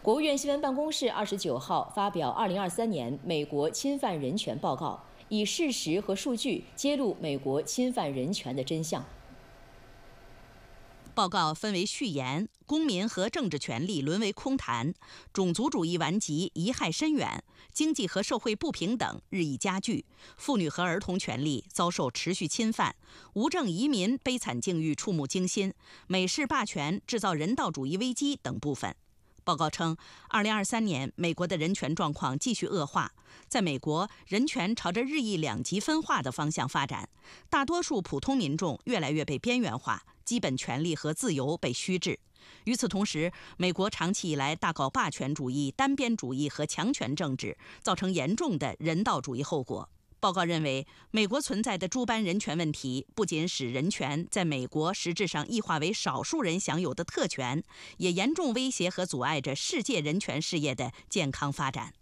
国务院新闻办公室二十九号发表《二零二三年美国侵犯人权报告》，以事实和数据揭露美国侵犯人权的真相。报告分为序言、公民和政治权利沦为空谈、种族主义顽疾遗害深远、经济和社会不平等日益加剧、妇女和儿童权利遭受持续侵犯、无证移民悲惨境遇触目惊心、美式霸权制造人道主义危机等部分。报告称，2023年美国的人权状况继续恶化，在美国，人权朝着日益两极分化的方向发展，大多数普通民众越来越被边缘化，基本权利和自由被虚置。与此同时，美国长期以来大搞霸权主义、单边主义和强权政治，造成严重的人道主义后果。报告认为，美国存在的诸般人权问题，不仅使人权在美国实质上异化为少数人享有的特权，也严重威胁和阻碍着世界人权事业的健康发展。